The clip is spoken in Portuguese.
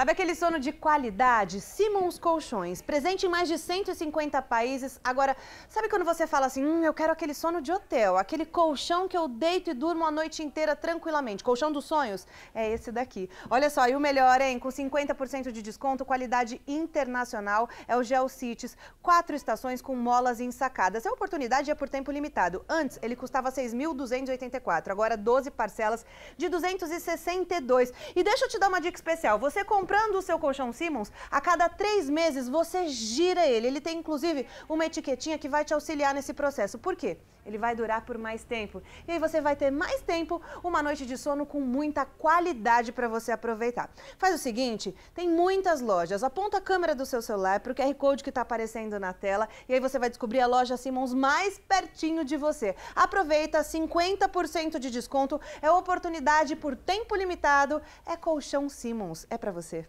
Sabe aquele sono de qualidade? Simons Colchões, presente em mais de 150 países. Agora, sabe quando você fala assim, hum, eu quero aquele sono de hotel, aquele colchão que eu deito e durmo a noite inteira tranquilamente, colchão dos sonhos? É esse daqui. Olha só, e o melhor, hein? Com 50% de desconto, qualidade internacional, é o GeoCities, quatro estações com molas ensacadas. A oportunidade é por tempo limitado. Antes, ele custava 6.284, agora 12 parcelas de 262. E deixa eu te dar uma dica especial, você compra Comprando o seu colchão Simmons, a cada três meses você gira ele. Ele tem inclusive uma etiquetinha que vai te auxiliar nesse processo. Por quê? Ele vai durar por mais tempo. E aí você vai ter mais tempo, uma noite de sono com muita qualidade para você aproveitar. Faz o seguinte, tem muitas lojas. Aponta a câmera do seu celular para o QR Code que está aparecendo na tela e aí você vai descobrir a loja Simmons mais pertinho de você. Aproveita, 50% de desconto, é oportunidade por tempo limitado, é colchão Simmons, é para você.